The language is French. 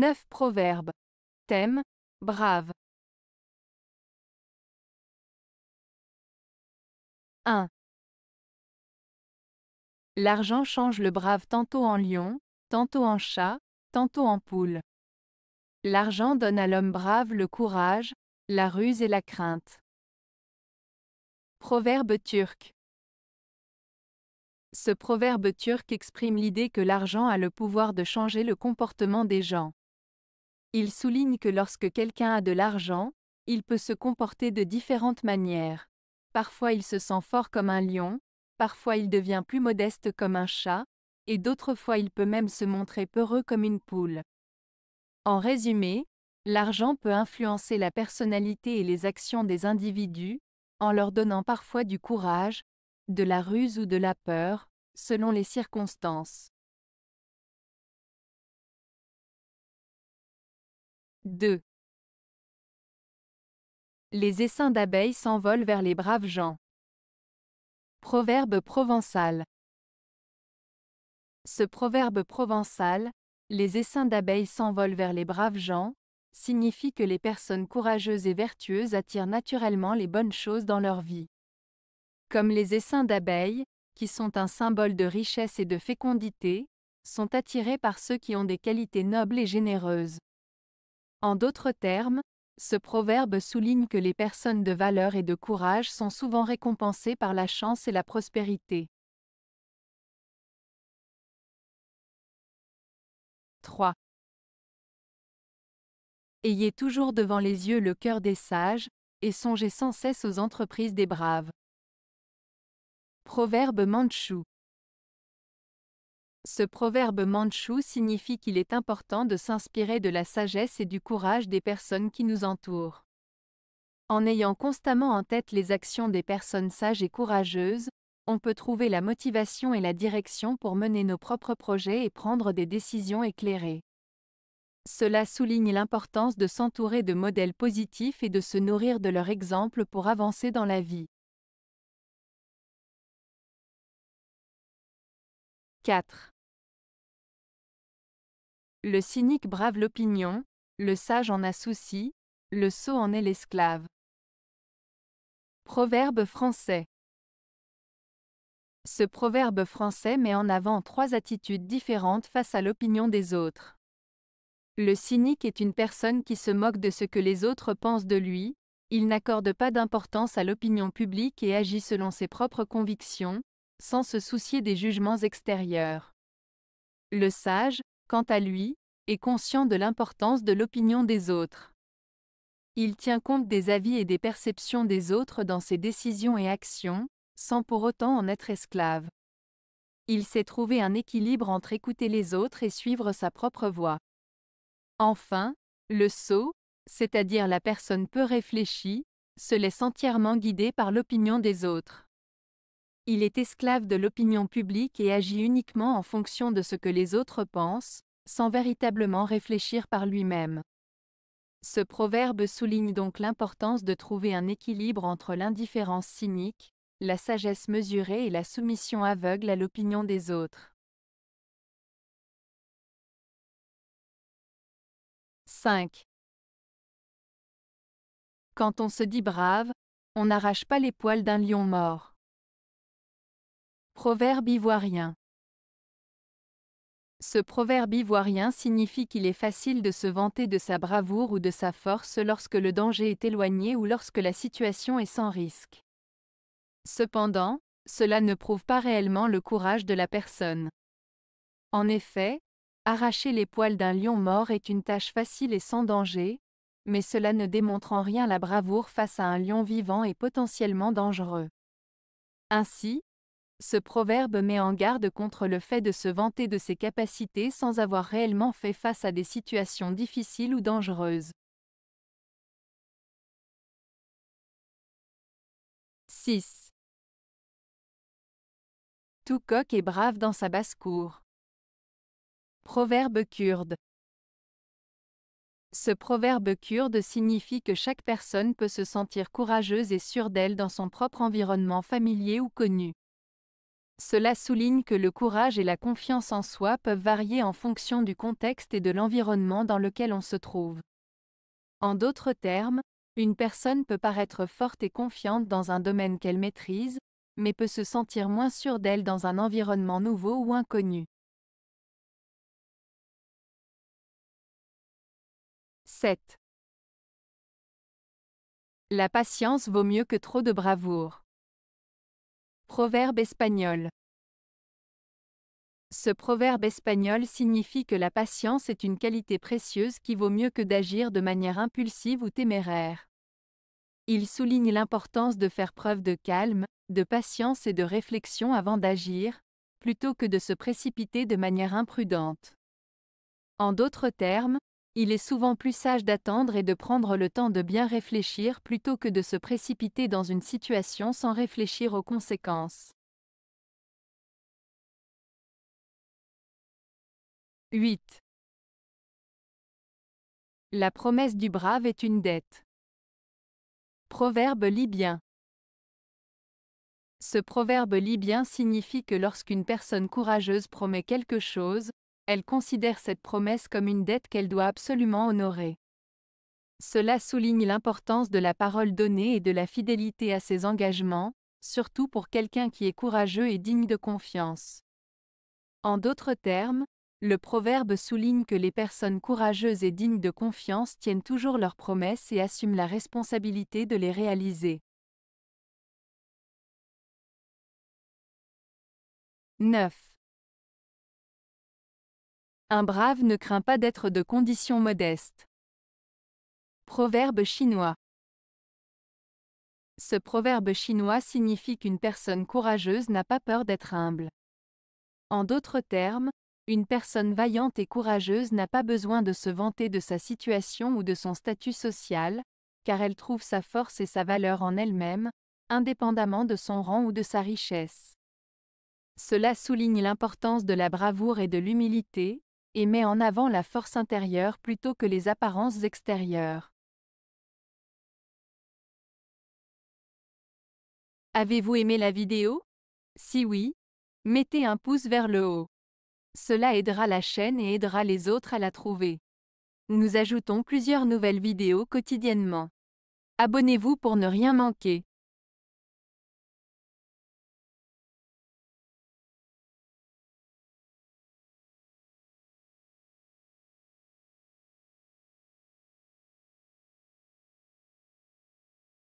9 proverbes. Thème Brave. 1. L'argent change le brave tantôt en lion, tantôt en chat, tantôt en poule. L'argent donne à l'homme brave le courage, la ruse et la crainte. Proverbe turc. Ce proverbe turc exprime l'idée que l'argent a le pouvoir de changer le comportement des gens. Il souligne que lorsque quelqu'un a de l'argent, il peut se comporter de différentes manières. Parfois il se sent fort comme un lion, parfois il devient plus modeste comme un chat, et d'autres fois il peut même se montrer peureux comme une poule. En résumé, l'argent peut influencer la personnalité et les actions des individus, en leur donnant parfois du courage, de la ruse ou de la peur, selon les circonstances. 2. Les essaims d'abeilles s'envolent vers les braves gens. Proverbe provençal. Ce proverbe provençal, les essaims d'abeilles s'envolent vers les braves gens, signifie que les personnes courageuses et vertueuses attirent naturellement les bonnes choses dans leur vie. Comme les essaims d'abeilles, qui sont un symbole de richesse et de fécondité, sont attirés par ceux qui ont des qualités nobles et généreuses. En d'autres termes, ce proverbe souligne que les personnes de valeur et de courage sont souvent récompensées par la chance et la prospérité. 3. Ayez toujours devant les yeux le cœur des sages, et songez sans cesse aux entreprises des braves. Proverbe mandchou. Ce proverbe mandchou signifie qu'il est important de s'inspirer de la sagesse et du courage des personnes qui nous entourent. En ayant constamment en tête les actions des personnes sages et courageuses, on peut trouver la motivation et la direction pour mener nos propres projets et prendre des décisions éclairées. Cela souligne l'importance de s'entourer de modèles positifs et de se nourrir de leur exemple pour avancer dans la vie. 4. Le cynique brave l'opinion, le sage en a souci, le sot en est l'esclave. Proverbe français Ce proverbe français met en avant trois attitudes différentes face à l'opinion des autres. Le cynique est une personne qui se moque de ce que les autres pensent de lui, il n'accorde pas d'importance à l'opinion publique et agit selon ses propres convictions, sans se soucier des jugements extérieurs. Le sage, quant à lui, est conscient de l'importance de l'opinion des autres. Il tient compte des avis et des perceptions des autres dans ses décisions et actions, sans pour autant en être esclave. Il sait trouver un équilibre entre écouter les autres et suivre sa propre voie. Enfin, le sot, c'est-à-dire la personne peu réfléchie, se laisse entièrement guider par l'opinion des autres. Il est esclave de l'opinion publique et agit uniquement en fonction de ce que les autres pensent, sans véritablement réfléchir par lui-même. Ce proverbe souligne donc l'importance de trouver un équilibre entre l'indifférence cynique, la sagesse mesurée et la soumission aveugle à l'opinion des autres. 5. Quand on se dit brave, on n'arrache pas les poils d'un lion mort. Proverbe ivoirien. Ce proverbe ivoirien signifie qu'il est facile de se vanter de sa bravoure ou de sa force lorsque le danger est éloigné ou lorsque la situation est sans risque. Cependant, cela ne prouve pas réellement le courage de la personne. En effet, arracher les poils d'un lion mort est une tâche facile et sans danger, mais cela ne démontre en rien la bravoure face à un lion vivant et potentiellement dangereux. Ainsi, ce proverbe met en garde contre le fait de se vanter de ses capacités sans avoir réellement fait face à des situations difficiles ou dangereuses. 6. Tout coq est brave dans sa basse-cour. Proverbe kurde. Ce proverbe kurde signifie que chaque personne peut se sentir courageuse et sûre d'elle dans son propre environnement familier ou connu. Cela souligne que le courage et la confiance en soi peuvent varier en fonction du contexte et de l'environnement dans lequel on se trouve. En d'autres termes, une personne peut paraître forte et confiante dans un domaine qu'elle maîtrise, mais peut se sentir moins sûre d'elle dans un environnement nouveau ou inconnu. 7. La patience vaut mieux que trop de bravoure. Proverbe espagnol. Ce proverbe espagnol signifie que la patience est une qualité précieuse qui vaut mieux que d'agir de manière impulsive ou téméraire. Il souligne l'importance de faire preuve de calme, de patience et de réflexion avant d'agir, plutôt que de se précipiter de manière imprudente. En d'autres termes, il est souvent plus sage d'attendre et de prendre le temps de bien réfléchir plutôt que de se précipiter dans une situation sans réfléchir aux conséquences. 8. La promesse du brave est une dette. Proverbe libyen. Ce proverbe libyen signifie que lorsqu'une personne courageuse promet quelque chose, elle considère cette promesse comme une dette qu'elle doit absolument honorer. Cela souligne l'importance de la parole donnée et de la fidélité à ses engagements, surtout pour quelqu'un qui est courageux et digne de confiance. En d'autres termes, le proverbe souligne que les personnes courageuses et dignes de confiance tiennent toujours leurs promesses et assument la responsabilité de les réaliser. 9. Un brave ne craint pas d'être de condition modeste. Proverbe chinois. Ce proverbe chinois signifie qu'une personne courageuse n'a pas peur d'être humble. En d'autres termes, une personne vaillante et courageuse n'a pas besoin de se vanter de sa situation ou de son statut social, car elle trouve sa force et sa valeur en elle-même, indépendamment de son rang ou de sa richesse. Cela souligne l'importance de la bravoure et de l'humilité, et met en avant la force intérieure plutôt que les apparences extérieures. Avez-vous aimé la vidéo Si oui, mettez un pouce vers le haut. Cela aidera la chaîne et aidera les autres à la trouver. Nous ajoutons plusieurs nouvelles vidéos quotidiennement. Abonnez-vous pour ne rien manquer.